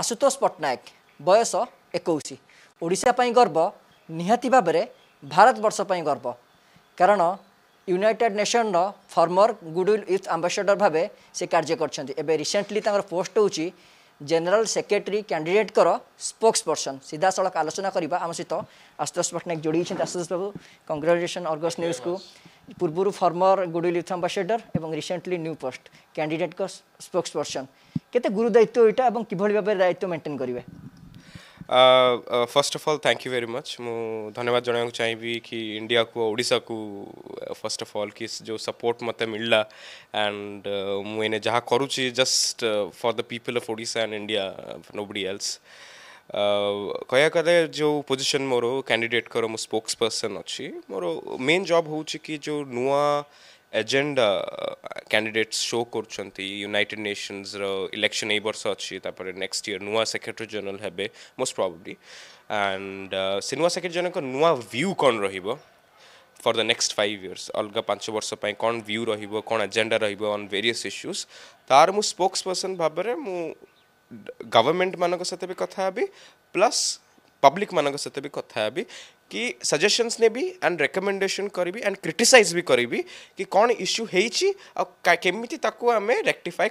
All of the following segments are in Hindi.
ଆଶୁତୋଷ ପଟ୍ଟନାୟକ ବୟସ ଏକୋଇଶ ଓଡ଼ିଶା ପାଇଁ ଗର୍ବ ନିହାତି ଭାବରେ ଭାରତବର୍ଷ ପାଇଁ ଗର୍ବ କାରଣ ୟୁନାଇଟେଡ୍ ନେସନର ଫର୍ମର ଗୁଡ଼ୱିଲ୍ ୟୁଥ୍ ଆମ୍ବାସେଡ଼ର ଭାବେ ସେ କାର୍ଯ୍ୟ କରିଛନ୍ତି ଏବେ ରିସେଣ୍ଟଲି ତାଙ୍କର ପୋଷ୍ଟ ହେଉଛି ଜେନେରାଲ ସେକ୍ରେଟାରୀ କ୍ୟାଣ୍ଡିଡେଟ୍ଙ୍କର ସ୍ପୋକ୍ସ ପର୍ସନ୍ ସିଧାସଳଖ ଆଲୋଚନା କରିବା ଆମ ସହିତ ଆଶୁତୋଷ ପଟ୍ଟନାୟକ ଯୋଡ଼ିଛନ୍ତି ଆଶୁତୋଷ ବାବୁ କଂଗ୍ରାଚୁଲେସନ୍ ଅର୍ଗସ ନ୍ୟୁଜ୍କୁ ପୂର୍ବରୁ ଫର୍ମର ଗୁଡ଼ୱିଲ୍ ୟୁଥ୍ ଆମ୍ବାସେଡ଼ର ଏବଂ ରିସେଣ୍ଟଲି ନ୍ୟୁ ପୋଷ୍ଟ କ୍ୟାଣ୍ଡିଡେଟ୍ଙ୍କ ସ୍ପୋକ୍ସ ପର୍ସନ୍ କେତେ ଗୁରୁ ଦାୟିତ୍ୱ ଏଇଟା ଏବଂ କିଭଳି ଭାବରେ first of all thank you very much मु धन्यवाद जाना चाहिए कि इंडिया को ओडा को फर्स्ट अफ अल कि जो सपोर्ट मत मिलला एंड मुझे जहाँ करुच्ची just for the people of ओडा एंड इंडिया नोबडी एल्स कह जो पोजिशन मोर कैंडिडेट कर मो स्पोक्स पर्सन अच्छी मोर मेन जॉब हूँ कि जो नुआ ଏଜେଣ୍ଡା କ୍ୟାଣ୍ଡିଡେଟ୍ସ ଶୋ କରୁଛନ୍ତି ୟୁନାଇଟେଡ୍ ନେସନ୍ସର ଇଲେକ୍ସନ୍ ଏଇ ବର୍ଷ ଅଛି ତାପରେ ନେକ୍ସଟ ଇୟର୍ ନୂଆ ସେକ୍ରେଟାରୀ ଜେନେରାଲ ହେବେ ମୋଷ୍ଟ ପ୍ରବ୍ଲି ଆଣ୍ଡ ସେ ନୂଆ ସେକ୍ରେଟାରୀ ଜେନେରାଲଙ୍କ ନୂଆ ଭ୍ୟୁ କ'ଣ ରହିବ for the next five years ଅଲଗା ପାଞ୍ଚ ବର୍ଷ ପାଇଁ କ'ଣ ଭ୍ୟୁ ରହିବ କ'ଣ ଏଜେଣ୍ଡା ରହିବ ଅନ୍ ଭେରିୟସ୍ ଇସ୍ୟୁଜ୍ ତାର ମୁଁ ସ୍ପୋକ୍ସ ପର୍ସନ୍ ଭାବରେ ମୁଁ ଗଭର୍ଣ୍ଣମେଣ୍ଟମାନଙ୍କ ସହିତ ବି କଥା ହେବି ପ୍ଲସ୍ ପବ୍ଲିକମାନଙ୍କ ସହିତ ବି କଥା ହେବି कि सजेसन्स नेबी एंड रेकमेंडेसन करी एंड क्रिटिसाइज भी करी कि कौन इश्यू होमि आम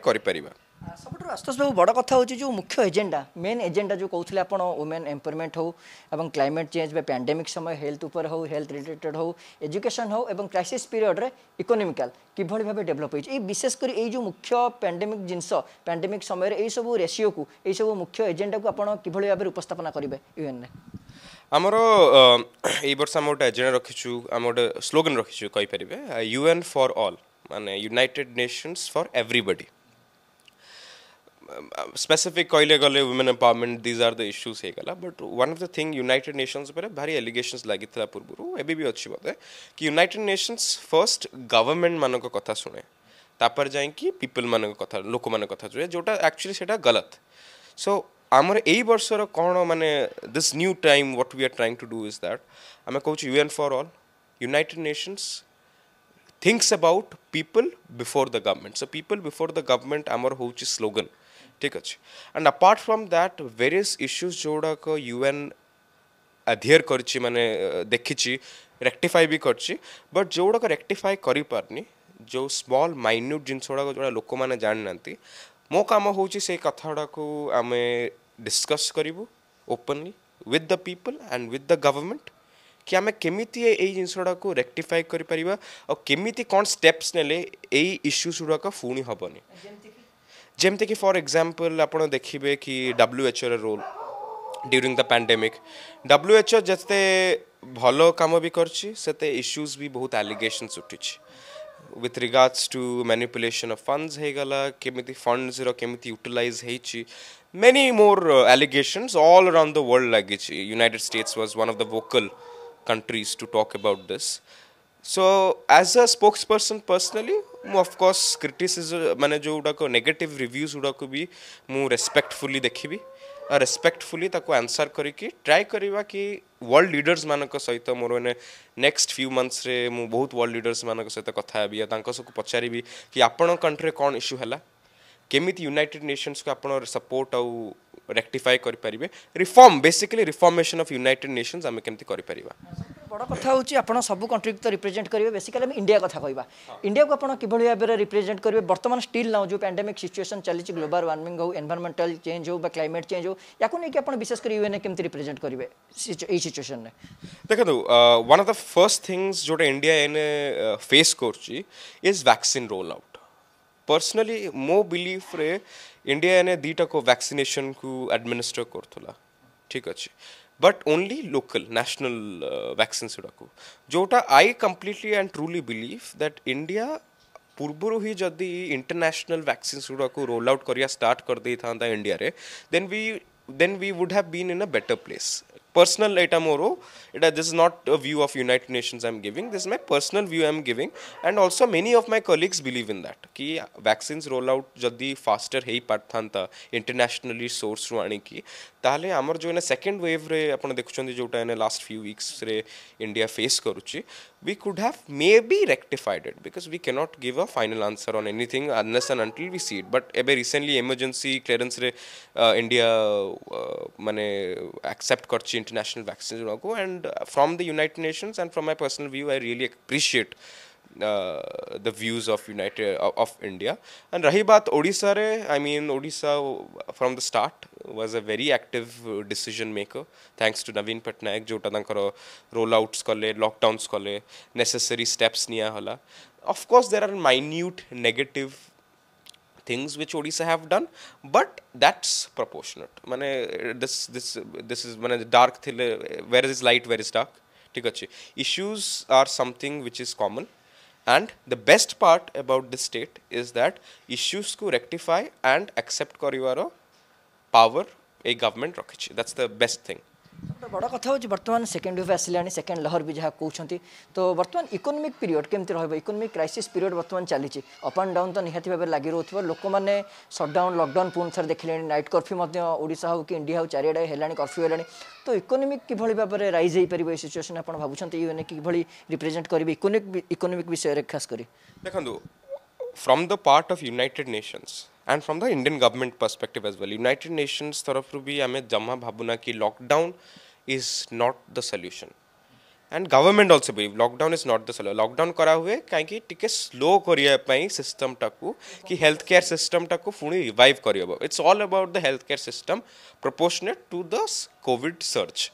कर सबुठ आशुष बाबू बड़ कथ हूँ जो मुख्य एजेंडा मेन एजेंडा जो कहते आप वुमेन एम्पावरमेंट हो एवं क्लाइमेट चेंज बा पैंडेमिक समय हेल्थ उपर हो हेल्थ रिलेटेड हूँ एजुकेशन हो एवं क्राइसीस पीरियड रे इकोनोमिकल किभली भाव डेभलप हो विशेषकर ये मुख्य पैंडेमिक जिनस पैंडेमिक समय यही सब रेसीो को यही सब मुख्य एजेंडा को आपड़ कि भाव उपस्थापना करेंगे यूएन ଆମର ଏଇ ବର୍ଷ ଆମେ ଗୋଟେ ଏଜେଣ୍ଡା ରଖିଛୁ ଆମେ ଗୋଟେ ସ୍ଲୋଗାନ୍ ରଖିଛୁ କହିପାରିବେ ୟୁଏନ୍ ଫର୍ ଅଲ୍ ମାନେ united nations for everybody specific କହିଲେ ଗଲେ women empowerment these are the issues ହେଇଗଲା but one of the thing united nations ଉପରେ ଭାରି ଏଲିଗେସନ୍ସ ଲାଗିଥିଲା ପୂର୍ବରୁ ଏବେ ବି ଅଛି ବୋଧେ କି ୟୁନାଇଟେଡ୍ ନେସନ୍ସ ଫର୍ଷ୍ଟ ଗଭର୍ଣ୍ଣମେଣ୍ଟମାନଙ୍କ କଥା ଶୁଣେ ତାପରେ ଯାଇକି ପିପଲ୍ମାନଙ୍କ କଥା ଲୋକମାନଙ୍କ କଥା ଶୁଣେ ଯେଉଁଟା ଆକ୍ଚୁଆଲି ସେଇଟା ଗଲତ ସୋ आमर यही बर्षर कौन माने this new time what we are trying to do is that आम कौच UN for all united nations thinks about people before the government so people before the government आमर हो स्लोगन ठीक अच्छे and apart from that various issues गुड़ाक को यूएन अधियर कर मैंने देखी रेक्टिफाई भी कर बट जो जोड़ा रेक्टिफाई कर पार्नि जो स्मॉल माइन्यूट जिनस गुड़ा लोक मैंने जानना मो कम हूँ से को आम डिस्कस करूँ openly with the people and with the government कि आम केमी ये जिनसटा को रेक्टिफाए कर केमी कौन स्टेप्स ने इश्यूज गुड़ाक पुणी हेनी जमीक फर एक्जामपल आप देखिए कि W WHO role during the pandemic W H O जिते भल कम भी करते इश्यूज भी बहुत आलिगेस उठी with regards to manipulation of funds ಹೇಗಲ್ಲ ಕೆಮಿತಿ ಫಂಡ್ಸ್ ಇರೋ ಕೆಮಿತಿ ಯುಟಿಲೈಸ್ ಹೇಚಿ many more allegations all around the world ಆಗಿಚಿ united states was one of the vocal countries to talk about this. So, as a spokesperson personally, of course, criticism, मैंने जो उड़ा को negative reviews उड़ा को भी मु respectfully देखी भी. ରେସ୍ପେକ୍ଟଫୁଲି ତାକୁ ଆନ୍ସର୍ କରିକି ଟ୍ରାଏ କରିବା କି ୱାର୍ଲଡ ଲିଡର୍ସମାନଙ୍କ ସହିତ ମୋର ମାନେ ନେକ୍ସଟ ଫ୍ୟୁ ମନ୍ଥସରେ ମୁଁ ବହୁତ ୱାର୍ଲଡ ଲିଡର୍ସମାନଙ୍କ ସହିତ କଥା ହେବି ଆଉ ତାଙ୍କ ସବୁ ପଚାରିବି କି ଆପଣଙ୍କ କଣ୍ଟ୍ରିରେ କ'ଣ ଇସ୍ୟୁ ହେଲା केमी यूनिटेड नेसनस को आप सपोर्ट आउ रेक्टिफाई करेंगे reform basically reformation of united nation आम कमी बड़ कथ हूँ आप सब कंट्री तो रिप्रेजेंट करेंगे बेसिकाली इंडिया कथ कह इंडिया को आप कि भाव रिप्रेजेंट करेंगे बर्तमान स्टिल ना जो पैंडेमिक सिचुएसन चली ग्लोबल वार्मिंग हो एनभारमेंटाल चेंज हो क्लैमेट चेंज हो या नहीं विशेषकर यूएन केमी रिप्रेजेंट करेंगे ये सिचुएसन में देखो one of the first things जो इंडिया एन फेस करज वैक्सीन रोल आउट पर्सनली मो बिलीफ रे इंडिया एने दुटा को वैक्सीनेशन को एडमिनिस्टर कर ठीक अच्छे but only local national vaccine गुड़ाक जोटा I completely and truly believe that India पूर्वर ही जदि इंटरनेशनल वैक्सीन गुड़ाक रोल आउट करिया स्टार्ट कर दे था इंडिया रे then we then we would have been in a better place personal item oro uh, this is not a view of united nations i'm giving this is my personal view i'm giving and also many of my colleagues believe in that ki vaccines rollout out jaldi faster hei parthanta internationally source ruani ki tale amar jo na second wave re apan dekhuchanti jo ta last few weeks re india face karuchi we could have maybe rectified it because we cannot give a final answer on anything unless and until we see it. But recently emergency clearance uh, India uh, mane accept karchi international vaccines ଗୁଡ଼ାକୁ and uh, from the United Nations and from my personal view I really appreciate uh, the views of United uh, of India. And Rahibat Odisha re, I mean Odisha from the start was a very active uh, decision maker thanks to Naveen Patnaik jota rollouts kale lockdowns kale necessary steps niya hala. Of course there are minute negative things which Odisha have done, but that's proportionate. মানে this this this is the dark thile where is light where is dark issues are something which is common and the best part about this state is that issues ko rectify and accept करिवारो power a government रखेछि That's the best thing. বড় কথা হচ্ছে বর্তমান সেকেন্ড ওয়েভ আসলানি সেকেন্ড লহর বি যা কৌঁতি তো বর্তমান ইকোনোমিক পিরিয়ড কেমতি রহব ইকোনোমিক ক্রাইসিস পিরিয়ড বর্তমান চালিছে অপ আন্ড ডাউন তো নিহতি ভাবে লাগি রহুথিব লোকমানে সটডাউন লকডাউন পুনি থরে দেখিলে নাইট কর্ফ্যু মধ্যে ওড়িশা হোক কি ইন্ডিয়া হোক চারিআডে হেলানি কর্ফ্যু হেলানি তো ইকোনোমিক কিভাবে ভাবে রাইজ হয়ে পারিব এই সিচুয়েসন আপনার ভাবুছেন ইউএনএ কিভাবে রিপ্রেজেন্ট করবে ইকোনোমিক ইকোনোমিক বিষয়ে খাস করে দেখুন from the part of united nations and from the Indian government perspective as well. United तरफ tarafru भी ame जमा bhabuna कि lockdown is not the solution. And government also believe lockdown is not the sole lockdown करा हुए कहीं टी स्लो करने सिस्टम टाकू कि हेल्थ केयर सिस्टम टाकू पुणी रिवाइव करहब it's all about the health care system proportionate to the covid surge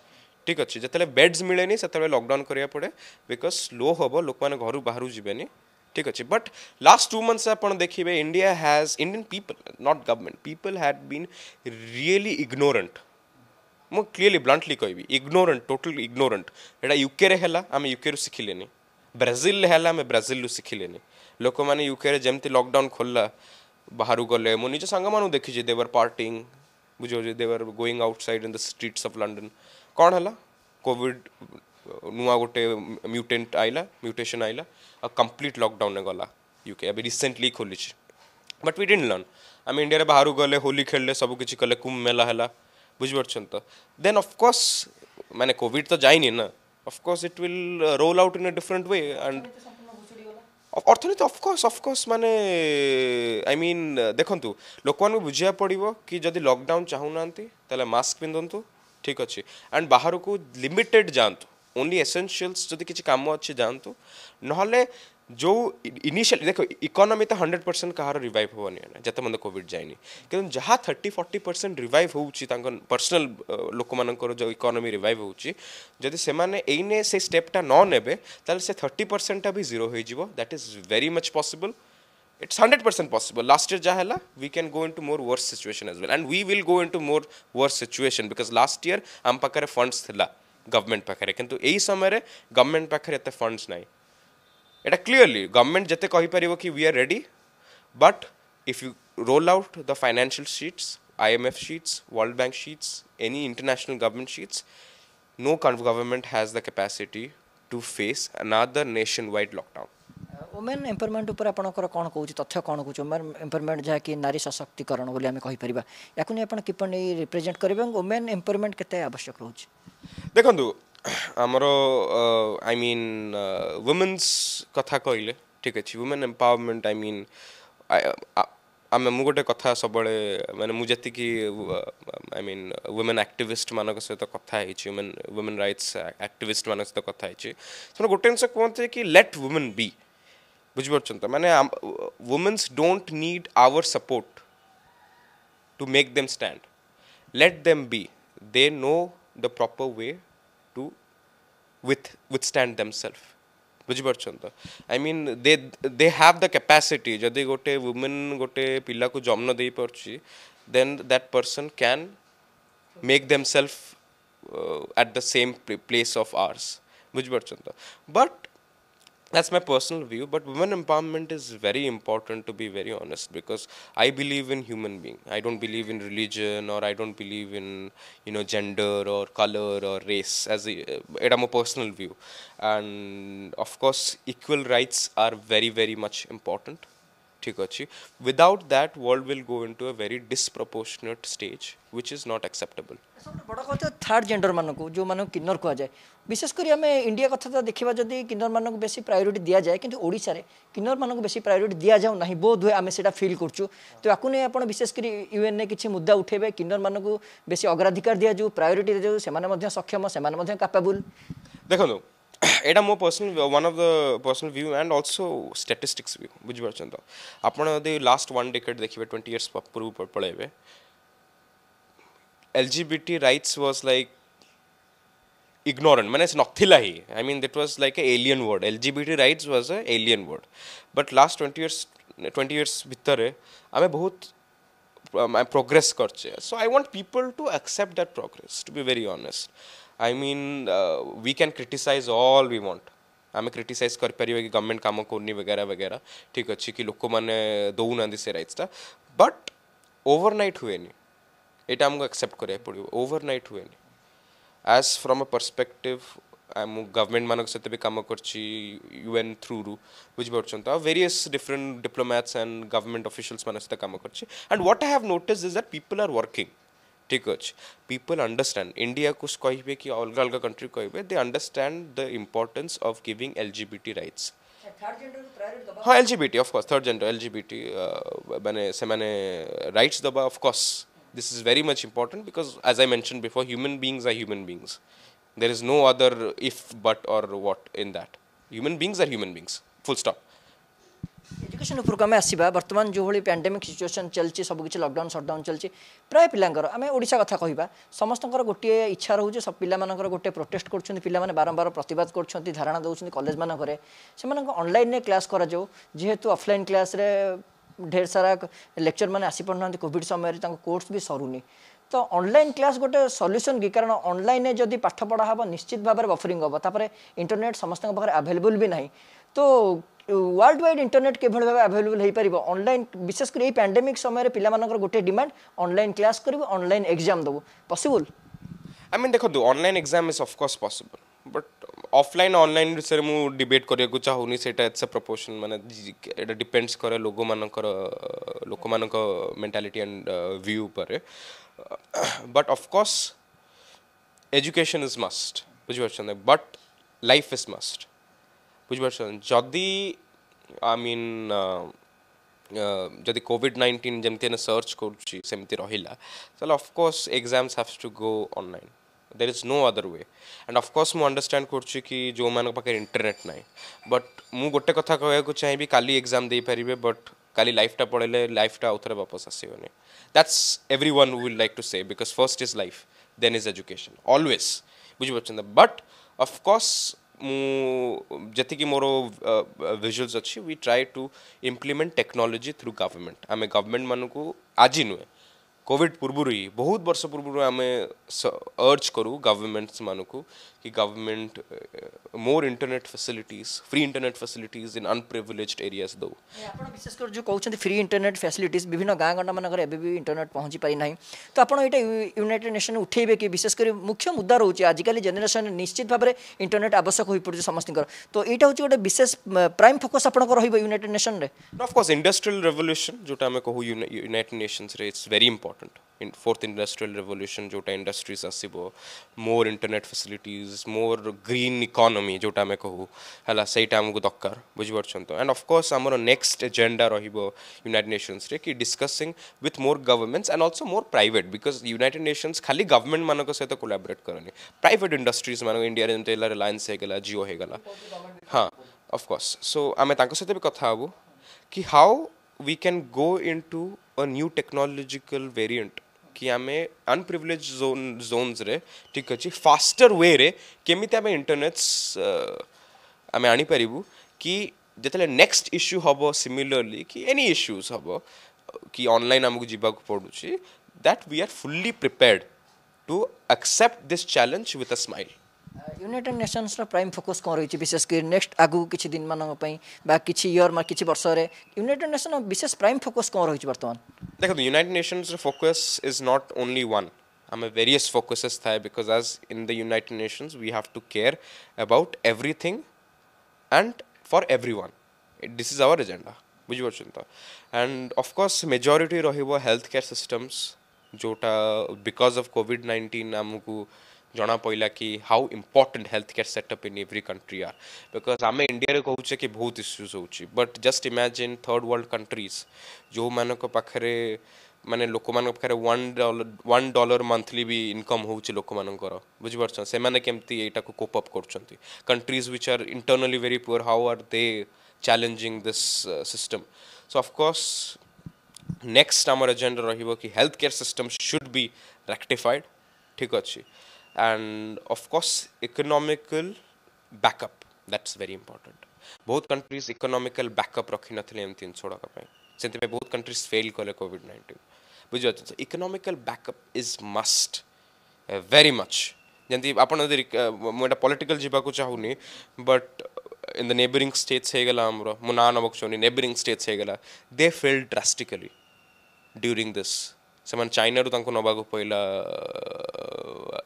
ठीक अच्छे जिते बेड्स मिले से लकडउन करा पड़े बिकज स्लो हम लोक मैंने घर बाहर नहीं ठीक अच्छे बट लास्ट टू मंथस आप देखिए India has Indian people not government people had been really ignorant मु क्लीयरली ब्लांटली कह इग्नोरेंट टोटल इग्नोरेंट एटा युके आम युके शिखिले ब्राजिल है आम ब्राजिल शिखिले लोक मैंने युके जमी लकडउन खोलला बाहर गले मुझे सांग मान देखी देवर पार्टिंग बुझे they're going outside in the streets of London कौन है कॉविड ନୂଆ ଗୋଟେ ମ୍ୟୁଟେଣ୍ଟ ଆଇଲା ମ୍ୟୁଟେସନ୍ ଆଇଲା ଆଉ କମ୍ପ୍ଲିଟ୍ ଲକଡାଉନ୍ରେ ଗଲା ୟୁକେ ଏବେ ରିସେଣ୍ଟଲି ଖୋଲିଛି ବଟ୍ ୱି ଡିଣ୍ଟ ଲର୍ନ ଆମେ ଇଣ୍ଡିଆରେ ବାହାରକୁ ଗଲେ ହୋଲି ଖେଳିଲେ ସବୁ କିଛି କଲେ କୁମ୍ଭ ମେଲା ହେଲା ବୁଝିପାରୁଛନ୍ତି ତ ଦେନ୍ ଅଫକୋର୍ସ ମାନେ କୋଭିଡ଼ ତ ଯାଇନି ନା of course it will roll out in a different way and ଅର୍ଥନୀତି ଅଫକୋର୍ସ ଅଫକୋର୍ସ ମାନେ ଆଇ ମିନ୍ ଦେଖନ୍ତୁ ଲୋକମାନଙ୍କୁ ବୁଝିବାକୁ ପଡ଼ିବ କି ଯଦି ଲକଡାଉନ୍ ଚାହୁଁନାହାନ୍ତି ତାହେଲେ ମାସ୍କ ପିନ୍ଧନ୍ତୁ ଠିକ୍ ଅଛି ଆଣ୍ଡ ବାହାରକୁ ଲିମିଟେଡ୍ ଯାଆନ୍ତୁ ଓନ୍ଲି ଏସେନ୍ସିଆଲ୍ସ ଯଦି କିଛି କାମ ଅଛି ଯାଆନ୍ତୁ ନହେଲେ ଯେଉଁ ଇନିସିଆଲ ଦେଖ ଇକୋନୋମି ତ ହଣ୍ଡ୍ରେଡ଼ ପରସେଣ୍ଟ କାହାର ରିଭାଇଭ୍ ହେବନି ଯେତେ ମଧ୍ୟ କୋଭିଡ଼ ଯାଇନି କିନ୍ତୁ ଯାହା ଥାର୍ଟି ଫର୍ଟି ପରସେଣ୍ଟ ରିଭାଇଭ୍ ହେଉଛି ତାଙ୍କ ପର୍ସନାଲ ଲୋକମାନଙ୍କର ଯେଉଁ ଇକୋନୋମି ରିଭାଇଭ୍ ହେଉଛି ଯଦି ସେମାନେ ଏଇନେ ସେ ଷ୍ଟେପ୍ଟା ନ ନେବେ ତାହେଲେ ସେ ଥାର୍ଟି ପରସେଣ୍ଟଟା ବି ଜିରୋ ହେଇଯିବ that is very much possible it's 100% possible last year jahela we can go into more worse situation as well and we will go into more worse situation because last year am pakare funds thila government ପାଖରେ କିନ୍ତୁ ଏହି ସମୟରେ ଗଭର୍ଣ୍ଣମେଣ୍ଟ ପାଖରେ ଏତେ ଫଣ୍ଡସ୍ ନାହିଁ এটা ক্লিয়রলি গভর্নমেন্ট যেতে কহিপারিব কি we are ready but if you roll out the financial sheets IMF sheets world bank sheets any international government sheets no government has the capacity to face another nationwide lockdown. Women empowerment ଉପରେ ଆପଣଙ୍କର କ'ଣ କହୁଛି ତଥ୍ୟ କ'ଣ କହୁଛି ଓମେନ୍ ଏମ୍ପାୱାରମେଣ୍ଟ ଯାହାକି ନାରୀ ସଶକ୍ତିକରଣ ବୋଲି ଆମେ କହିପାରିବା ୟାକୁ ନେଇ ଆପଣ କିପରି ନେଇ ରିପ୍ରେଜେଣ୍ଟ କରିବେ ଏବଂ ଓମେନ୍ ଏମ୍ପାୱାରମେଣ୍ଟ କେତେ ଆବଶ୍ୟକ ରହୁଛି ଦେଖନ୍ତୁ ଆମର ଆଇ ମିନ୍ ୱମେନ୍ସ କଥା କହିଲେ ଠିକ୍ ଅଛି ୱମେନ୍ ଏମ୍ପାୱାରମେଣ୍ଟ ଆଇ ମିନ୍ ଆମେ ମୁଁ ଗୋଟେ କଥା ସବୁବେଳେ ମାନେ ମୁଁ ଯେତିକି ଆଇ ମିନ୍ ୱିମେନ୍ ଆକ୍ଟିଭିଷ୍ଟମାନଙ୍କ ସହିତ କଥା ହେଇଛି ୱିମେନ୍ ୱିମେନ୍ ରାଇଟ୍ସ ଆକ୍ଟିଭିଷ୍ଟମାନଙ୍କ ସହିତ କଥା ହେଇଛି ସେମାନେ ଗୋଟେ ଜିନିଷ କୁହନ୍ତି କି ଲେଟ୍ ୱିମେନ୍ ବି बुझ्छा मैंने women's don't need our support to make them stand let them be they know the proper way to with withstand themselves ବୁଝିପାରୁଛନ୍ତି ତ I mean they they have the capacity ଯଦି ଗୋଟେ ୱିମେନ୍ ଗୋଟେ ପିଲାକୁ ଜନ୍ମ ଦେଇପାରୁଛି then that person can make them self at the same place of ours ବୁଝିପାରୁଛନ୍ତି ତ but that's my personal view but women empowerment is very important to be very honest because i believe in human being i don't believe in religion or i don't believe in you know gender or color or race as a, it am a personal view and of course equal rights are very very much important ঠিক ଅଛି without that world will go into a very disproportionate stage which is not acceptable ବଡ଼ କଥା ଥାର୍ଡ଼ ଜେଣ୍ଡରମାନଙ୍କୁ ଯେଉଁମାନଙ୍କୁ କିନ୍ନର କୁହାଯାଏ ବିଶେଷ କରି ଆମେ ଇଣ୍ଡିଆ କଥା ତ ଦେଖିବା ଯଦି କିନ୍ନରମାନଙ୍କୁ ବେଶୀ ପ୍ରାୟୋରିଟି ଦିଆଯାଏ କିନ୍ତୁ ଓଡ଼ିଶାରେ କିନ୍ନରମାନଙ୍କୁ ବେଶୀ ପ୍ରାୟୋରିଟି ଦିଆଯାଉ ନାହିଁ ବୋଧ ହୁଏ ଆମେ ସେଇଟା ଫିଲ୍ କରୁଛୁ ତ ୟାକୁ ନେଇ ଆପଣ ବିଶେଷ କରି ୟୁଏନ୍ରେ କିଛି ମୁଦ୍ଦା ଉଠାଇବେ କିନ୍ନରମାନଙ୍କୁ ବେଶୀ ଅଗ୍ରାଧିକାର ଦିଆଯାଉ ପ୍ରାୟୋରିଟି ଦିଆଯାଉ ସେମାନେ ମଧ୍ୟ ସକ୍ଷମ ସେମାନେ ମଧ୍ୟ କାପାବୁଲ୍ ଦେଖନ୍ତୁ ଏଇଟା ମୋ personal one of the personal view and also statistics view ବୁଝିପାରୁଛନ୍ତି ତ ଆପଣ ଯଦି ଲାଷ୍ଟ ୱାନ୍ ଡେକେଟ୍ ଦେଖିବେ ଟ୍ୱେଣ୍ଟି ଇୟର୍ସ ପୂର୍ବରୁ ପଳାଇବେ L G B T rights was like ignorant ମାନେ ନଥିଲା ହିଁ I mean that was like a alien word L G B T rights was a alien word but last twenty years twenty years ଭିତରେ ଆମେ ବହୁତ ପ୍ରୋଗ୍ରେସ୍ କରିଛେ so I want people to accept that progress to be very honest I mean we can criticise all we want um criticise पारे कि गवर्नमेंट कम करनी वगैरह वगैरह ठीक अच्छे कि लोक मैंने दौना से रईट्सटा बट ओवर नाइट हुए यहाँ आमको एक्सेप्ट कर पड़ो नाइट हुए एज फ्रम अ परस्पेक्टिव मु गवर्नमेंट मान सहित भी कम कर यूएन थ्रु रु बुझीपुर various different diplomats and government officials मान सहित कम कर and what I have notice is that people are working ठीक अच्छे पीपल अंडरस्टैंड इंडिया को कहे कि अलग अलग कंट्री कहे दे understand the importance of giving L G B rights हाँ L G B of course third gender L G B मैंने रईट्स दबा of course this is very much important because as I mention before human beings are human beings there is no other if but और what in that human beings are human beings full stop education উপরକୁ ଆମେ ଆସିବା ବର୍ତ୍ତମାନ ଯେଉଁଭଳି ପ୍ୟାଣ୍ଡେମିକ୍ ସିଚୁଏସନ୍ ଚାଲିଛି ସବୁକିଛି ଲକଡାଉନ୍ ସଟ୍ଡାଉନ୍ ଚାଲିଛି ପ୍ରାୟ ପିଲାଙ୍କର ଆମେ ଓଡ଼ିଶା କଥା କହିବା ସମସ୍ତଙ୍କର ଗୋଟିଏ ଇଚ୍ଛା ରହୁଛି ସବୁ ପିଲାମାନଙ୍କର ଗୋଟେ ପ୍ରୋଟେଷ୍ଟ କରୁଛନ୍ତି ପିଲାମାନେ ବାରମ୍ବାର ପ୍ରତିବାଦ କରୁଛନ୍ତି ଧାରଣା ଦେଉଛନ୍ତି କଲେଜମାନଙ୍କରେ ସେମାନଙ୍କ ଅନଲାଇନ୍ରେ କ୍ଲାସ୍ କରାଯାଉ ଯେହେତୁ ଅଫଲାଇନ୍ କ୍ଲାସ୍ରେ ଢେର ସାରା ଲେକ୍ଚର ମାନେ ଆସିପାରୁନାହାନ୍ତି କୋଭିଡ଼ ସମୟରେ ତାଙ୍କ କୋର୍ସ ବି ସରୁନି ତ ଅନଲାଇନ୍ କ୍ଲାସ୍ ଗୋଟେ ସଲ୍ୟୁସନ୍ କି କାରଣ ଅନଲାଇନ୍ରେ ଯଦି ପାଠ ପଢ଼ା ହେବ ନିଶ୍ଚିତ ଭାବରେ ବଫରିଂ ହେବ ତାପରେ ଇଣ୍ଟରନେଟ୍ ସମସ୍ତଙ୍କ ପାଖରେ ଆଭେଲେବୁଲ୍ ବି ନାହିଁ ତ वर्ल्ड वाइड इंटरनेट किभଳି ଭାବେ ଆଭେଲେବଲ୍ ହୋଇପାରିବ ଅନଲାଇନ୍ ବିଶେଷ କରି ଏଇ ପ୍ୟାଣ୍ଡେମିକ୍ ସମୟରେ ପିଲାମାନଙ୍କର ଗୋଟେ ଡିମାଣ୍ଡ ଅନଲାଇନ୍ କ୍ଲାସ୍ କରିବୁ ଅନଲାଇନ୍ ଏକ୍ଜାମ୍ ଦେବୁ ପସିବୁଲ୍ ଆଇ ମିନ୍ ଦେଖନ୍ତୁ online exam is of course possible but offline online ବିଷୟରେ ମୁଁ ଡିବେଟ୍ କରିବାକୁ ଚାହୁଁନି ସେଇଟା ଏଟ୍ସ ଏ ପ୍ରପୋର୍ସନ୍ ମାନେ ଏଇଟା ଡିପେଣ୍ଡସ୍ କରେ ଲୋକମାନଙ୍କର ଲୋକମାନଙ୍କ ମେଣ୍ଟାଲିଟି ଆଣ୍ଡ ଭ୍ୟୁ ଉପରେ but of course education is must ବୁଝିପାରୁଛନ୍ତି ବଟ୍ ଲାଇଫ୍ ଇଜ୍ ମଷ୍ଟ বুঝতে जदि आई मीन মিন যদি কোভিড নাইন্টিন যেমতি सर्च সর্চ रहा সেমতি রহিলা তাহলে of course exams haves to go is no other way and of course मुझरस्टाण कर जो मान इंटरनेट ना बट मु गोटे कथा कह चाहिए काली एग्जाम दे पारे बट काली लाइफटा पढ़े लाइफटा आउ थे वापस आसोनी that's everyone will like to say because first is life then is education always बुझिपार बट अफकोर्स जी मोर विजुअल्स अच्छी we try to implement technology through government um government मानक आज नुहे କୋଭିଡ଼ ପୂର୍ବରୁ ହିଁ ବହୁତ ବର୍ଷ ପୂର୍ବରୁ ଆମେ ଅର୍ଜ କରୁ ଗଭର୍ଣ୍ଣମେଣ୍ଟମାନଙ୍କୁ କି government more internet facilities free internet facilities in unprivileged areas ଦେଉ ଆପଣ ବିଶେଷ କରି ଯେଉଁ କହୁଛନ୍ତି ଫ୍ରି ଇଣ୍ଟରନେଟ୍ ଫେସିଲିଟିଜ୍ ବିଭିନ୍ନ ଗାଁ ଗଣ୍ଡାମାନଙ୍କରେ ଏବେ ବି ଇଣ୍ଟରନେଟ୍ ପହଞ୍ଚି ପାରିନାହିଁ ତ ଆପଣ ଏଇଟା ୟୁନାଇଟେଡ୍ ନେସନ୍ ଉଠେଇବେ କି ବିଶେଷ କରି ମୁଖ୍ୟ ମୁଦ୍ଦା ରହୁଛି ଆଜିକାଲି ଜେନେରେସନ୍ ନିଶ୍ଚିତ ଭାବରେ ଇଣ୍ଟରନେଟ୍ ଆବଶ୍ୟକ ହୋଇପଡ଼ୁଛି ସମସ୍ତଙ୍କର ତ ଏଇଟା ହେଉଛି ଗୋଟେ ବିଶେଷ ପ୍ରାଇମ୍ ଫୋକସ୍ ଆପଣଙ୍କର ରହିବ ୟୁନାଇଟେଡ୍ ନେସନ୍ରେ ଅଫ୍କୋର୍ସ ଇଣ୍ଡଷ୍ଟ୍ରିଆଲ୍ ରେଭଲ୍ୟୁସନ୍ ଯେଉଁଟା ଆମେ କହୁ ୟୁନାଇଟେଡ୍ ନେସନ୍ସରେ it's very important important in fourth industrial revolution जोटा industries आसब oh, more internet facilities more green economy जोटा आम कहू है आमको दरकार बुझीपार एंड अफकोर्स आमर नेक्स्ट एजेंडा रुनाइटेड नेशंस कि discussing with more governments and also more private because United Nations खाली गवर्नमेंट मान सहित कोलाबोरेट करनी प्राइट इंडस्ट्रीज मान इंडिया जमी रिलायंस होगा जियो होगा हाँ अफकोर्स सो आम सहित भी कथ हबू कि how we can go into a new technological variant कि आम अनप्रिविलेज जोन जोन्स रे ठीक अच्छे फास्टर वे रे केमिति आमे इंटरनेट्स आमे आनी परिबु कि ଯେତେବେଳେ ନେକ୍ସଟ ଇସ୍ୟୁ ହେବ ସିମିଲରଲି କି ଏନି ଇସ୍ୟୁଜ୍ ହେବ କି ଅନଲାଇନ୍ ଆମକୁ ଯିବାକୁ ପଡ଼ୁଛି that we are fully prepared to accept this challenge with a smile United Nations prime focus कौन रही है विशेषकर नेक्स्ट आगु किसी दिन मानी किसी इयर में किसी वर्ष यूनिटेड नेसन विशेष प्राइम फोकस कौन रही बर्तमान देखो United Nations focus is not only one um various focuses थाए बिकज आज in the United Nations we have to care about everything and for everyone this is our agenda बुझिपार and of course majority health care systems जोटा बिकज अफ कॉविड नाइंटीन आमको जना पड़ा कि how important health care setup in every country are because आम इंडिया कहे कि बहुत इश्यूज हो but just imagine third world countries जो मानक मानने लोक मेरे वन डलर मंथली भी इनकम हो लोक ये कोपअप करीज which are internally very poor how are they challenging this system so of course next um agenda रही हेल्थ केयर सिस्टम सुड भी रेक्टिफाइड ठीक अच्छे and of course economical backup that's very important both countries economical backup rakhinathile emti choda ka pai senti both countries fail kole covid 19 bujhat so economical backup is must uh, very much jenti apan jodi uh, political jiba ku chahuni but uh, in the neighboring states he gala amro neighboring states he they failed drastically during this ସେମାନେ ଚାଇନାରୁ ତାଙ୍କୁ ନେବାକୁ ପଡ଼ିଲା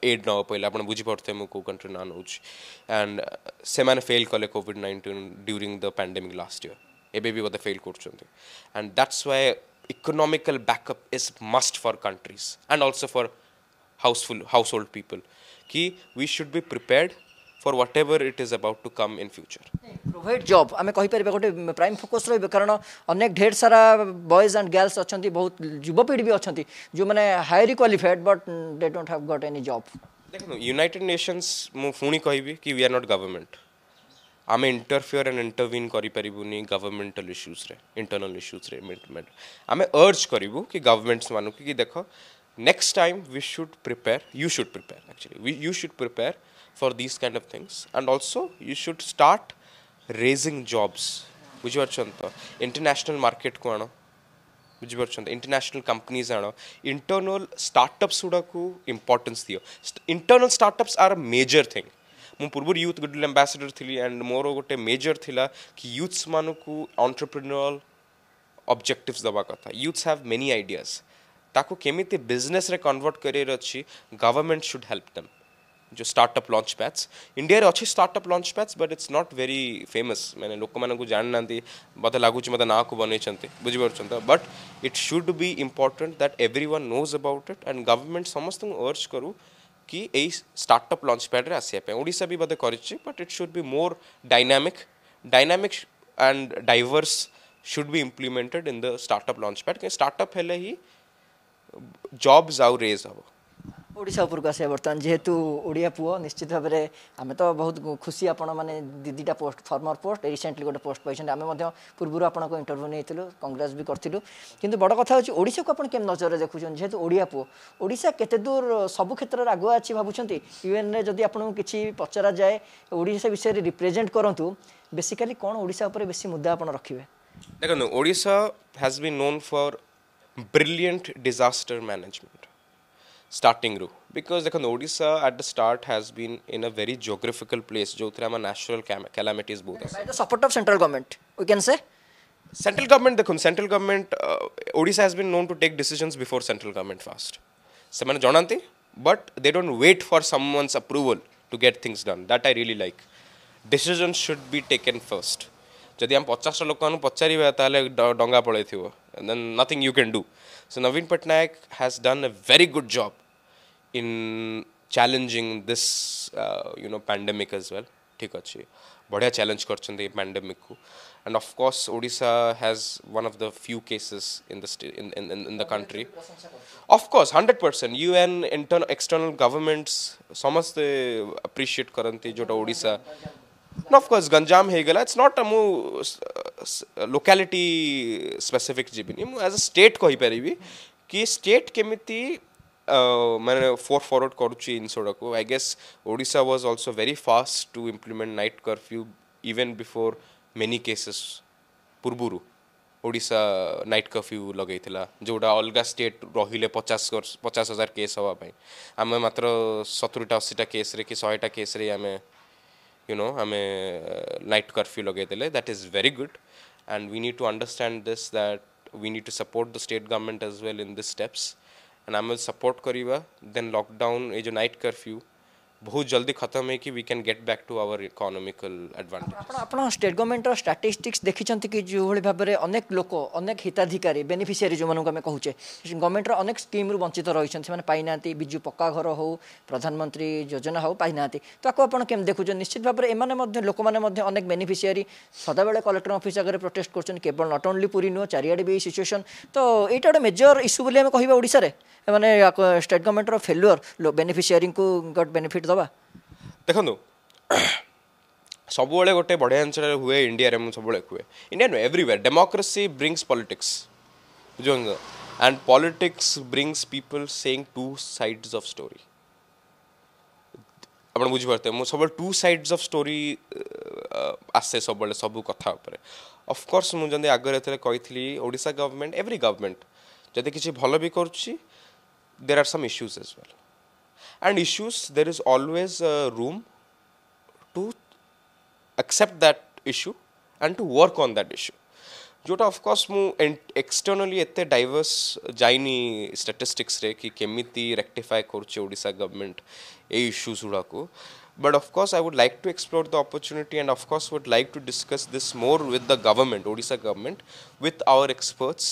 ଏଡ୍ ନେବାକୁ ପଡ଼ିଲା ଆପଣ ବୁଝିପାରୁଥିବେ ମୁଁ କେଉଁ କଣ୍ଟ୍ରି ନାଁ ନେଉଛି ଆଣ୍ଡ ସେମାନେ ଫେଲ୍ କଲେ covid nineteen during the pandemic last year ଏବେ ବି ବୋଧେ ଫେଲ୍ କରୁଛନ୍ତି and that's why economical backup is must for countries and also for houseful household people କି we should be prepared for whatever it is about to come in future provide job ame kahi pariba गोटे प्राइम फोकस rahibe कारण अनेक ढेर सारा बॉयज एंड गर्ल्स अच्छा बहुत युवपीढ़ी भी अच्छा जो मैंने higher qualified but they don't have got any job देखो यूनाइटेड नेशंस मु पुणी कहबी कि we are not government um interfere and intervene करें गवर्नमेंटल इश्यूज रे इंटरनल इश्यूज रे आम अर्ज करूँ कि गवर्नमेंट्स मानक कि देख next time we should prepare you should prepare actually you should prepare for these kind of things and also you should start raising jobs ବୁଝିପାରୁଛନ୍ତି ତ ଇଣ୍ଟରନ୍ୟାସନାଲ୍ ମାର୍କେଟକୁ ଆଣ ବୁଝିପାରୁଛନ୍ତି ଇଣ୍ଟରନ୍ୟାସନାଲ୍ କମ୍ପାନୀଜ୍ ଆଣ ଇଣ୍ଟରନାଲ୍ ଷ୍ଟାର୍ଟଅପ୍ସ ଗୁଡ଼ାକୁ ଇମ୍ପୋର୍ଟାନ୍ସ ଦିଅ ଇଣ୍ଟରନାଲ୍ ଷ୍ଟାର୍ଟଅପ୍ସ ଆର୍ ମେଜର୍ पूर्व यूथ ପୂର୍ବରୁ ୟୁଥ୍ थी एंड मोर गोटे मेजर थी कि यूथ्स କି ୟୁଥ୍ସମାନଙ୍କୁ ଅଣ୍ଟରପ୍ରିନ୍ୟୁରାଲ୍ ଅବଜେକ୍ଟିଭ୍ସ ଦେବା କଥା ୟୁଥ୍ସ ହାଭ୍ ମେନି ଆଇଡ଼ିଆଜ୍ ତାକୁ କେମିତି ବିଜନେସ୍ରେ କନଭର୍ଟ କରିବାର ଅଛି गवर्नमेंट सुड हेल्प ଦେମ୍ जो स्टार्टअप लॉन्च पैड्स इंडिया अच्छे startup launch pads but it's not very famous मैंने लोक मैं ना मत लगुच मत ना बनई बुझीपुर बट इट सुड भी important that everyone knows about it and government समस्त अर्ज करूँ कि यही स्टार्टअप लॉन्च पैड्रे आसापा भी बोधे करट इट सुड भी more dynamic dynamic and diverse should be implemented in the startup launch pad क्योंकि स्टार्टअप हेले ही जॉब्स आउ रेज हम ଓଡ଼ିଶା ଉପରକୁ ଆସିବା ବର୍ତ୍ତମାନ ଯେହେତୁ ଓଡ଼ିଆ ପୁଅ ନିଶ୍ଚିତ ଭାବରେ ଆମେ ତ ବହୁତ ଖୁସି ଆପଣମାନେ ଦୁଇଟା ପୋଷ୍ଟ ଫର୍ମର ପୋଷ୍ଟ ରିସେଣ୍ଟଲି ଗୋଟେ ପୋଷ୍ଟ ପାଇଛନ୍ତି ଆମେ ମଧ୍ୟ ପୂର୍ବରୁ ଆପଣଙ୍କ ଇଣ୍ଟରଭ୍ୟୁ ନେଇଥିଲୁ କଂଗ୍ରେସ ବି କରିଥିଲୁ କିନ୍ତୁ ବଡ଼ କଥା ହେଉଛି ଓଡ଼ିଶାକୁ ଆପଣ କେମିତି ନଜରରେ ଦେଖୁଛନ୍ତି ଯେହେତୁ ଓଡ଼ିଆ ପୁଅ ଓଡ଼ିଶା କେତେ ଦୂର ସବୁ କ୍ଷେତ୍ରରେ ଆଗୁଆ ଅଛି ଭାବୁଛନ୍ତି ୟୁଏନ୍ରେ ଯଦି ଆପଣଙ୍କୁ କିଛି ପଚରାଯାଏ ଓଡ଼ିଶା ବିଷୟରେ ରିପ୍ରେଜେଣ୍ଟ କରନ୍ତୁ ବେସିକାଲି କ'ଣ ଓଡ଼ିଶା ଉପରେ ବେଶୀ ମୁଦ୍ଦା ଆପଣ ରଖିବେ ଦେଖନ୍ତୁ Odisha has been known for brilliant disaster management starting ରୁ because ଦେଖନ୍ତୁ Odisha at the start has been in a very geographical place ଯେଉଁଥିରେ ଆମ ନ୍ୟାଚୁରାଲ calamities ବହୁତ ଆସେ support of central government we can say central government ଦେଖନ୍ତୁ central government Odisha has been known to take decisions before central government fast ସେମାନେ ଜଣାନ୍ତି but they don't wait for someone's approval to get things done that I really like decision should be taken first जदि आम पचास लोक मूँ पचार डा पल nothing you can do so Naveen Patnaik has done a very good जब in challenging this you know pandemic as well ठीक अच्छे बढ़िया चैलेंज कर पैंडेमिक को and of course Odisha has one of the few cases in दिन in the country of course hundred percent you and inter external governments समस्ते अप्रिसीएट करती जोशा Now, of course, Ganjam it's it's not a mu locality specific jibini, mu as a state kohi paribi, ki state kemiti मैंने फोर फरवर्ड करुच्ची I guess Odisha was also very fast to implement night curfew even before many cases पूर्वर ओडा नाइट कर्फ्यू लगे जोटा अलग स्टेट रही पचास पचास हजार केस हाँपाई आम मात्र सतुरीटा अशीटा केस्रे कि शहेटा केस्रे आम you know ame night curfew logedile that is very good and we need to understand this that we need to support the state government as well in these steps and ame support kariba then lockdown e jo night curfew बहुत जल्दी खत्म है कि we can get back to our economical advantage आपड़ स्टेट गवर्नमेंट स्टाटिस्टिक्स देखी कि जो भाई भाव में अनेक लोक अनेक हिताधिकारी बेनिफिशियरी जो आम गवर्नमेंट गवर्नमेंटर अनेक स्कीम रु वंचित रही से पाईना विजु पक्का घर हो प्रधानमंत्री योजना हो पाईना तो आपको आप केम देखुन निश्चित भाव में एम लोक मैंने अनेक बेनिफिशियरी बेले कलेक्टर अफिस् आगे प्रोटेस्ट कर केवल नट ओनली पूरी नुह चारिआडे भी सिचुएसन तो यहाँ गोटे मेजर इश्यू बोली आम कह स्टेट गवर्नमेंटर फेलुअर बेनिफिशियरी गट बेनिफिट ଦେବା ଦେଖନ୍ତୁ ସବୁବେଳେ ଗୋଟେ ବଢ଼ିଆ ଜିନିଷଟା ହୁଏ ଇଣ୍ଡିଆରେ ମୁଁ ସବୁବେଳେ କୁହେ ଇଣ୍ଡିଆ ନୁହେଁ ଏଭ୍ରିୱେର୍ ଡେମୋକ୍ରାସି ବ୍ରିଙ୍ଗସ୍ ପଲିଟିକ୍ସ ବୁଝନ୍ତୁ and politics brings people saying two sides of story ଆପଣ ବୁଝିପାରୁଥିବେ ମୁଁ ସବୁବେଳେ ଟୁ ସାଇଡ଼ସ୍ ଅଫ୍ ଷ୍ଟୋରି ଆସେ ସବୁବେଳେ ସବୁ କଥା ଉପରେ ଅଫକୋର୍ସ ମୁଁ ଯେମିତି ଆଗରେ ଏଥିରେ କହିଥିଲି ଓଡ଼ିଶା ଗଭର୍ଣ୍ଣମେଣ୍ଟ ଏଭ୍ରି ଗଭର୍ଣ୍ଣମେଣ୍ଟ ଯଦି କିଛି ଭଲ ବି କରୁଛି there are some issues as well and issues there is always room to accept that issue and to work on that issue ଯେଉଁଟା ଅଫକୋର୍ସ ମୁଁ ଏକ୍ସଟର୍ନାଲି ଏତେ ଡାଇଭର୍ସ ଯାଇନି ଷ୍ଟାଟିଷ୍ଟିକ୍ସରେ କି କେମିତି ରେକ୍ଟିଫାଏ କରୁଛି ଓଡ଼ିଶା ଗଭର୍ଣ୍ଣମେଣ୍ଟ ଏଇ ଇସ୍ୟୁଜ୍ ଗୁଡ଼ାକୁ but of course I would like to explore the opportunity and of course would like to discuss this more with the government Odisha government with our experts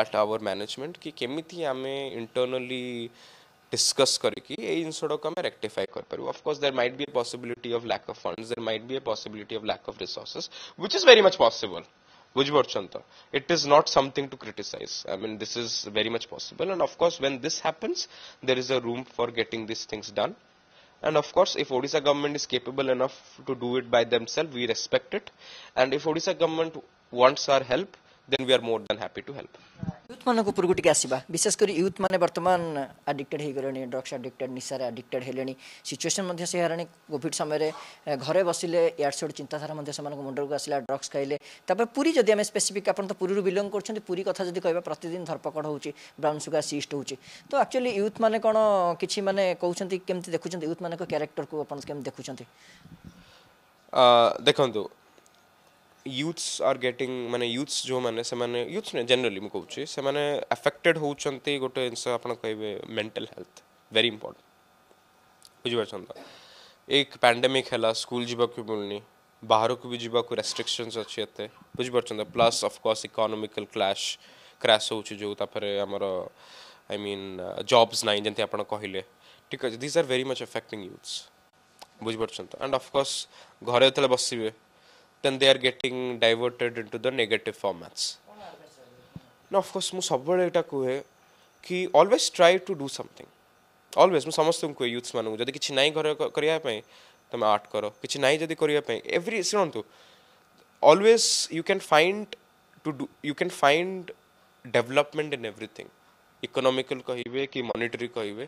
at our management କି କେମିତି ଆମେ ଇଣ୍ଟର୍ନାଲି डिस्कस करके ये जिनस गुडक आम रेक्टिफाई करफकोर्स देर माइट भी a possibility of lack of fund there might भी a possibility of lack of resources which is very much possible बुझिपार्थ it is not something to criticise I mean this is very much possible and of course when this happens there is a room for getting this things done and of course if Odisha government is capable enough to do it by themself we respect it and if Odisha government wants our help then we are more than happy to help. यूथମାନଙ୍କୁ ପୁରୁଗୁଟିକି ଆସିବା ବିଶେଷ କରି ୟୁଥମାନେ ବର୍ତ୍ତମାନ ଆଡିକ୍ଟେଡ୍ ହେଇଗଲେଣି ଡ୍ରଗ୍ସ ଆଡିକ୍ଟେଡ୍ ନିଶାରେ ଆଡିକ୍ଟେଡ୍ ହେଲେଣି ସିଚୁଏସନ୍ ମଧ୍ୟ ସେ ହେଲାଣି କୋଭିଡ଼ ସମୟରେ ଘରେ ବସିଲେ ଇଆଡ଼େ ସିଆଡ଼େ ଚିନ୍ତାଧାରା ମଧ୍ୟ ସେମାନଙ୍କ ମୁଣ୍ଡକୁ ଆସିଲା ଡ୍ରଗ୍ସ ଖାଇଲେ ତାପରେ ପୁରୀ ଯଦି ଆମେ ସ୍ପେସିଫିକ୍ ଆପଣ ତ ପୁରୀରୁ ବିଲଙ୍ଗ କରୁଛନ୍ତି ପୁରୀ କଥା ଯଦି କହିବା ପ୍ରତିଦିନ ଧରପକଡ଼ ହେଉଛି ବ୍ରାଉନ୍ ସୁଗାର ସିଷ୍ଟ ହେଉଛି ତ ଆକ୍ଚୁଆଲି ୟୁଥମାନେ କ'ଣ କିଛି ମାନେ କହୁଛନ୍ତି କେମିତି ଦେଖୁଛନ୍ତି ୟୁଥମାନଙ୍କ କ୍ୟାରେକ୍ଟରକୁ ଆପଣ କେମିତି ଦେଖୁଛନ୍ତି ଦେଖନ୍ତୁ यूथ्स आर गेटिंग मैंने यूथ्स जो मैंने से मैंने यूथ्स ने जनरली मैं कहूँ से मैंने अफेक्टेड हो गोटे जिस आप कह मेंटल हेल्थ वेरी इंपोर्टेंट बुझिपार एक पैंडेमिक है स्कूल जीवा मिलनी बाहर को भी जीवा रेस्ट्रिक्शन अच्छी एत बुझिपार plus of course economical clash crash हो जो तापर आमर आई मीन जब्स नाई जमी आप कहले ठीक अच्छे these are very much affecting youths बुझिपार एंड अफकोर्स घर जो बस then they are getting diverted into the negative formats. Now, of course, ମୁଁ ସବୁବେଳେ ଏଇଟା କୁହେ କି always try to do something. always ମୁଁ ସମସ୍ତଙ୍କୁ କୁହେ ୟୁଥ୍ସ ମାନଙ୍କୁ ଯଦି କିଛି ନାହିଁ ଘରେ କରିବା ପାଇଁ ତମେ ଆର୍ଟ କର କିଛି ନାହିଁ ଯଦି କରିବା ପାଇଁ ଏଭ୍ରି ଶୁଣନ୍ତୁ always you can find to do you can find development in everything economical କହିବେ କି monetary କହିବେ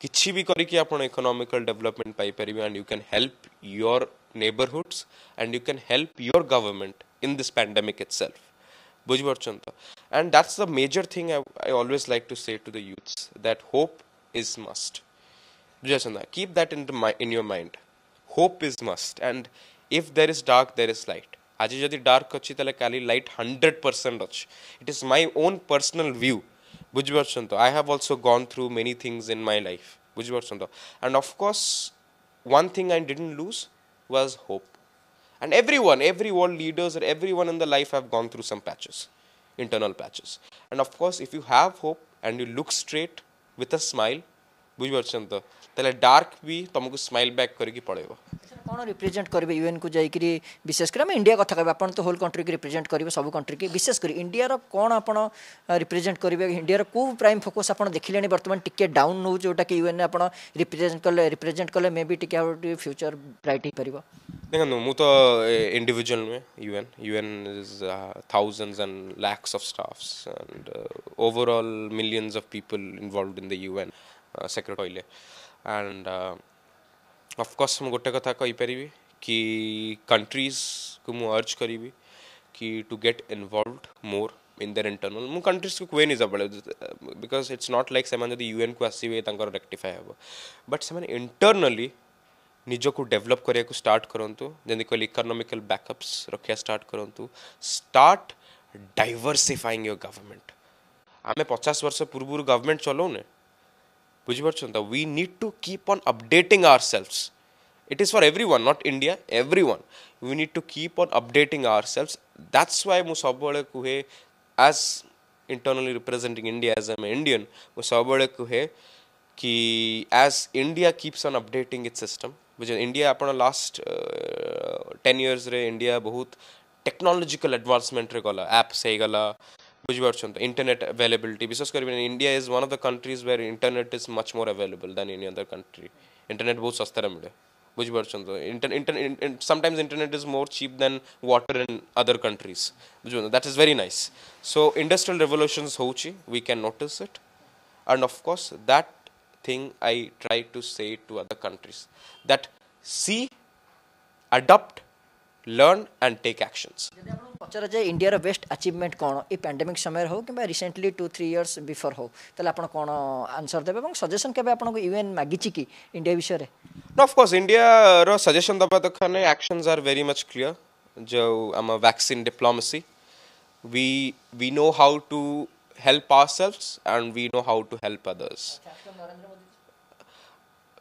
किसी भी आप इकोनोमिकल डेवलपमेंट पाइपर and you can help your neighbourhoods and you can help your government in this pandemic itself बुझिपार and that's the major thing I I always like to say to the youths that hope is must बुझा keep that in in your mind hope is must and if there is dark there is light आज जब डार्क अच्छी क्या लाइट हंड्रेड परसेंट अच्छे it is my own personal view বুঝতে পারছেন তো I have also gone through many things in my life বুঝতে পারছেন তো and of course one thing I didn't lose was hope and everyone every world leaders are everyone in the life have gone through some patches internal patches and of course if you have hope and you look straight with a smile বুঝতে পারছেন তো তাহলে ডার্ক বি তোমাকে স্মাইল ব্যাক করে কি পড়েব कौन रिप्रेजेंट करेंगे यूएन को जाकर विशेषकर आम इंडिया कथ कह आप तो होल कंट्री की रिप्रेजेंट करेंगे सब कंट्री की विशेषकर इंडियार कौन आप रिप्रेजेंट करेंगे इंडिया कौ प्राइम फोकस आप देखिले बर्तमान टी डाउन हो जोटा कि यूएन आप रिप्रेजेंट कले रिप्रेजेंट कले मे भी टी फ्यूचर ब्राइट हो पार देखो मु तो इंडिविजुअल में UN UN is thousands and lakhs of staffs and uh, overall millions of people involved in the UN uh, secretariat uh, of course मुझे गोटे कथा कहीपरि कि कंट्रीज को मुझे अर्ज करी कि to get involve more in their internal मुझे कंट्रीज को कहे सब because it's not like say UN को आसवे रेक्टिफाए हम बट से इंटरनाली निजक डेभलप करने स्टार्ट करूँ जमी कह इकोनोमिकल बैकअप्स रखा स्टार्ट करूँ स्टार्ट डाइवर्सीफाइंग योर गवर्नमेंट आम पचास वर्ष पूर्व गवर्नमेंट चलाऊने బుజ్జిపడుచుందా we need to keep on updating ourselves it is for everyone not India everyone we need to keep on updating ourselves that's why ମୁଁ ସବୁବେଳେ କୁହେ ଆଜ୍ ଇଣ୍ଟର୍ନାଲି ରିପ୍ରେଜେଣ୍ଟିଂ ଇଣ୍ଡିଆ ଆଜ୍ ଆମେ ଇଣ୍ଡିଆନ୍ ମୁଁ ସବୁବେଳେ କୁହେ କି as India keeps on updating it system ବୁଝ ଇଣ୍ଡିଆ ଆପଣ ଲାଷ୍ଟ ଟେନ୍ ଇୟର୍ସରେ ଇଣ୍ଡିଆ ବହୁତ ଟେକ୍ନୋଲୋଜିକାଲ ଆଡ଼ଭାନ୍ସମେଣ୍ଟରେ ଗଲା ଆପ୍ସ ହେଇଗଲା बुझीपार्थ इंटरनेट अवेलेबिलिटी कर India is one of the countries where internet is much more available than any other country internet बहुत सस्तार मिले बुझीपार्थ sometimes internet is more cheap than water in other countries बुझे that is very nice so industrial revolution हो can notice it and of course that thing I try to say to other countries that see adapt learn and take actions. India's best achievement in the pandemic summer or recently two, three years before? What answer do you have? What suggestion do you have in India? Of course, India's suggestion actions are very much clear. I'm a vaccine diplomacy. We, we know how to help ourselves and we know how to help others.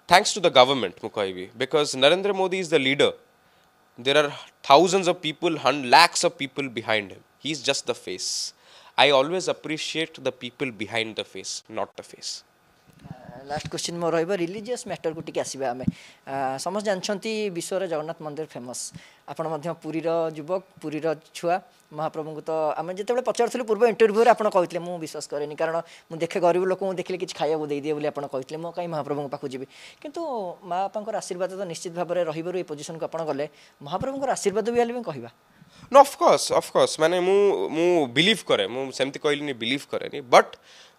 Thanks to the government, Mukhaibi, because Narendra Modi is the leader there are thousands of people, hun- lakhs of people behind him. He's just the face. I always appreciate the people behind the face, not the face. Last question ମୋର ରହିବ ରିଲିଜିୟସ୍ ମ୍ୟାଟର୍କୁ ଟିକେ ଆସିବା ଆମେ ସମସ୍ତେ ଜାଣିଛନ୍ତି ବିଶ୍ୱରେ ଜଗନ୍ନାଥ ମନ୍ଦିର ଫେମସ୍ ଆପଣ ମଧ୍ୟ ପୁରୀର ଯୁବକ ପୁରୀର ଛୁଆ ମହାପ୍ରଭୁଙ୍କୁ ତ ଆମେ ଯେତେବେଳେ ପଚାରୁଥିଲୁ ପୂର୍ବ ଇଣ୍ଟରଭ୍ୟୁରେ ଆପଣ କହିଥିଲେ ମୁଁ ବିଶ୍ୱାସ କରେନି କାରଣ ମୁଁ ଦେଖେ ଗରିବ ଲୋକଙ୍କୁ ଦେଖିଲେ କିଛି ଖାଇବାକୁ ଦେଇଦିଏ ବୋଲି ଆପଣ କହିଥିଲେ ମୁଁ କାହିଁ ମହାପ୍ରଭୁଙ୍କ ପାଖକୁ ଯିବି କିନ୍ତୁ ମା ବାପାଙ୍କର ଆଶୀର୍ବାଦ ତ ନିଶ୍ଚିତ ଭାବରେ ରହିବାରୁ ଏ ପୋଜିସନ୍କୁ ଆପଣ ଗଲେ ମହାପ୍ରଭୁଙ୍କର ଆଶୀର୍ବାଦ ବି ହେଲେ ବି କହିବା ନ ଅଫକୋର୍ସ ଅଫକୋର୍ସ ମାନେ ମୁଁ ମୁଁ ବିଲିଭ୍ କରେ ମୁଁ ସେମିତି କହିଲିନି ବିଲିଭ୍ କରେନି ବଟ୍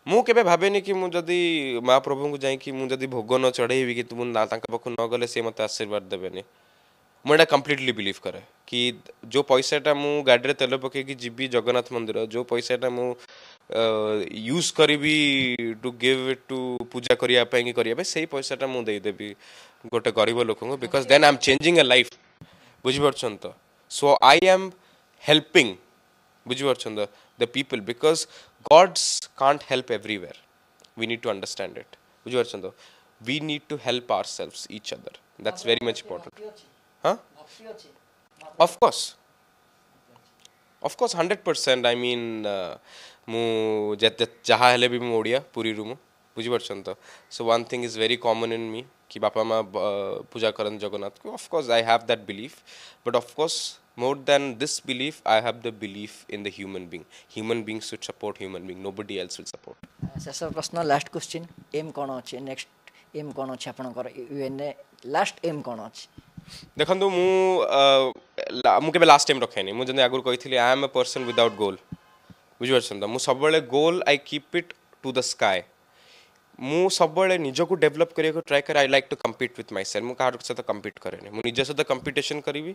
मुझे भावेनि कि मुझे माँ प्रभु को जाकि भोग न चढ़ेवि कि न गले सी मत आशीर्वाद देवे मुझे कम्प्लीटली बिलिव कै कि जो पैसा टाइम गाड़ी में तेल पकई जगन्नाथ मंदिर जो पैसा मु यूज करी टू गिव टू पूजा करने से टाइम मुझेदेवि गोटे गरीब लोक बिकज दे आम चेंजिंग ए लाइफ बुझिपार सो आई एम हेल्पिंग बुझिपार the people because gods can't help everywhere. We need to understand it. we need to help ourselves, each other. That's very much important. Huh? Of course. Of course, 100%. I mean, ମୁଁ ଯାହା ହେଲେ puri ମୁଁ ଓଡ଼ିଆ ପୁରୀରୁ so one thing is very common in me. In me କି ବାପା ମା' ପୂଜା Of course, I have that belief, but of course. more than this belief i have the belief in the human being human being should support human being nobody else will support ଶେଷ ପ୍ରଶ୍ନ ଲାଷ୍ଟ କ୍ୱେଶ୍ଚିନ୍ ଏମ୍ କ'ଣ ଅଛି ନେକ୍ସଟ ଏମ୍ କ'ଣ ଅଛି ଆପଣଙ୍କର ୟୁଏନ୍ଏ ଲାଷ୍ଟ ଏମ୍ କ'ଣ ଅଛି ଦେଖନ୍ତୁ ମୁଁ ମୁଁ କେବେ ଲାଷ୍ଟ ଟାଇମ୍ ରଖେନି ମୁଁ ଯେମିତି ଆଗରୁ କହିଥିଲି I am a person without goal ବୁଝିପାରୁଛନ୍ତି ତ ମୁଁ ସବୁବେଳେ goal I keep it to the sky मुझे निज्क डेभलप करने ट्राए कै I like to compete with myself मुझे सहित कंपिट कैनि मुझे सहित कंपिटेसन करी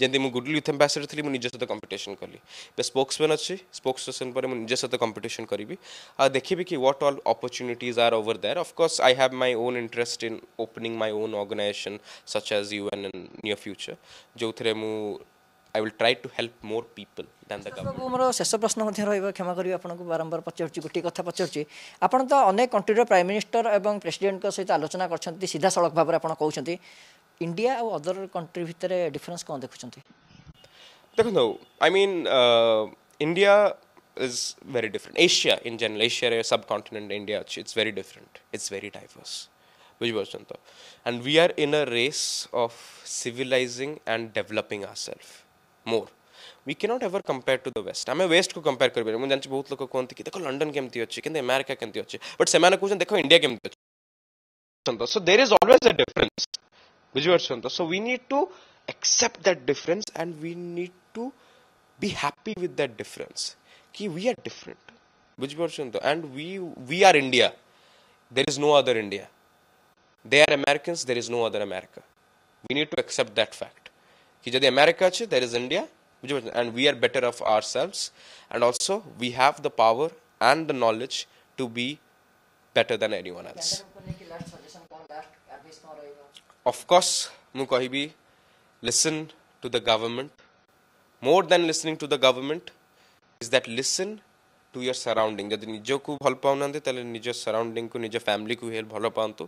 जमी मुझ गुडल युथ एम्बासेडर थी मुझे निज सहित कंपिटेसन कली स्पोक्समैन अच्छी स्पोक्स पर्सन पर मुझे सहित कंपिटेसन करी आ देखी कि what all opportunities are over there of course I have my own interest in opening my own organisation such as you and in near future जो थे मुझे I will try to help more people than the government. ମୋର ଶେଷ ପ୍ରଶ୍ନ ମଧ୍ୟ ରହିବ କ୍ଷମା କରିବେ ଆପଣଙ୍କୁ ବାରମ୍ବାର ପଚାରୁଛି ଗୋଟିଏ କଥା ପଚାରୁଛି ଆପଣ ତ ଅନେକ କଣ୍ଟ୍ରିର ପ୍ରାଇମ୍ ମିନିଷ୍ଟର ଏବଂ ପ୍ରେସିଡେଣ୍ଟଙ୍କ ସହିତ ଆଲୋଚନା କରିଛନ୍ତି ସିଧାସଳଖ ଭାବରେ ଆପଣ କହୁଛନ୍ତି ଇଣ୍ଡିଆ ଆଉ ଅଦର କଣ୍ଟ୍ରି ଭିତରେ ଡିଫରେନ୍ସ କ'ଣ ଦେଖୁଛନ୍ତି ଦେଖନ୍ତୁ I mean India is very different Asia in general ଏସିଆରେ ସବ୍ କଣ୍ଟିନେଣ୍ଟ ଇଣ୍ଡିଆ ଅଛି it's very different it's very diverse ବୁଝିପାରୁଛନ୍ତି ତ and we are in a race of civilising and developing ourself more we can not ever compare to the west आम वेस्ट को कंपेयर कर पारे मुझे बहुत लोग कहते कि देखो लंडन कमी अच्छे कि अमेरिका कमी अच्छे बट से कहते देख इंडिया कमी अच्छे so there is always a difference बुझीपुर so we need to accept that difference and we need to be happy with that difference कि वी आर डिफरेंट बुझीपुर and we we are India there is no other India they are American there is no other America we need to accept that fact कि जदि अमेरिका अच्छे that is India and we are better off are selves and also we have the power and the knowledge to be better than anyone else of course मुझे कह listen to the government more than listening to the government is that listen to your surrounding जब निज भल पा ना तो निज सराउंडिंग को निज फैमिली को भल पात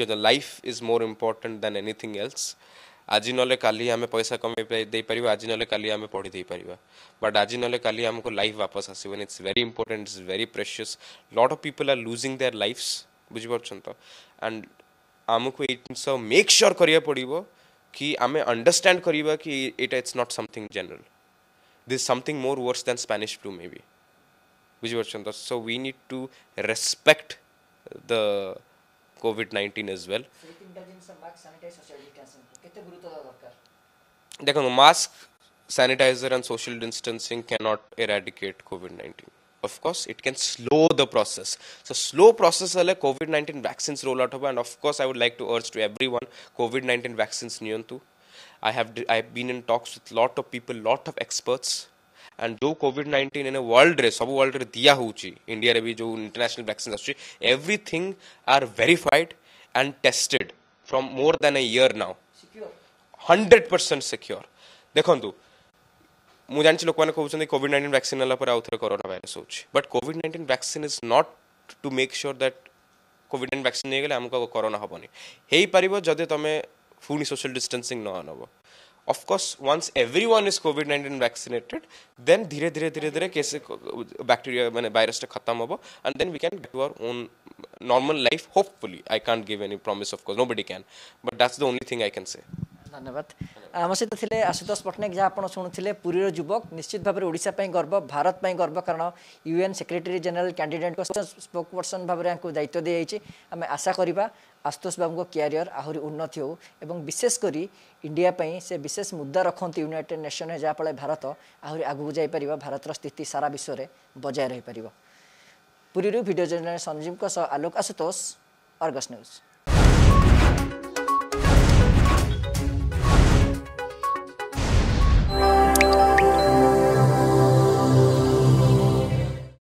जो life is more important than anything else आज ना का आम पैसा पार आज ना का आम पढ़ीपर बट आज ना का आमको लाइफ वापस आसवन it's very important it's very precious lot of people are losing their life बुझिपार्थ एंड आम को ये जिन मेक् स्योर करा पड़ो कि आम अंडरस्टाण करवा कि it's not something general this something more worse than Spanish too maybe बुझिपार्थ so we need to respect the Covid nineteen as well. ଦେଖନ୍ତୁ mask sanitizer and social distancing cannot eradicate COVID-19. Of course, it can slow the process. So slow process alle COVID-19 vaccines roll out and of course I would like to urge to everyone COVID-19 vaccines niyantu. I have I have been in talks with lot of people, lot of experts and जो कोविड नाइंटीन वर्ल्ड रे सब वर्ल्ड रे दिया हूँ इंडिया रे भी जो international vaccine as everything are verified and tested from more than a year now hundred percent secure देखो तो, मुझे जानी लोक मैंने कहते हैं कोविड नाइंटीन वैक्सीन नाला आउ थे करोना भाईरस हो but Covid nineteen vaccine is not to make sure that Covid nineteen vaccine नहींगले आमको करोना हेनी हो पार जदि तुम्हें पुणी सोशल डिस्टेंसिंग न नबो of course, once everyone is COVID 19 vaccinated, then धीरे धीरे धीरे धीरे कैसे बैक्टीरिया मैंने वायरस टा and then we can get to our own normal life hopefully i can't give any promise of course nobody can but that's the only thing i can say धन्यवाद आमसितले आशुतोष पट्टनायक जहाँ आउनु पुरीर जुवक निश्चित भावर ओडाप गर्व भारतपूर्ण गर्व कारण युएन सक्रेटेरी जेनेर क्यान्डिडेटको स्पोक् पर्सन भावर यहाँको दायित्व दिइरहेको आमे आशाक आशुतोष बाबुको क्यारियर आहुरी उन्नति हो विशेषकरी से विशेष मुद्दा रखनैटेड नेसन जहाँफल भारत आउरी आगुपार भारत र स्थिति सारा विश्वले बजाएरै पारेको पुरीहरू भिडियो जर्ना सञ्जीव आलोक आशुतोष अर्गस न्यूज़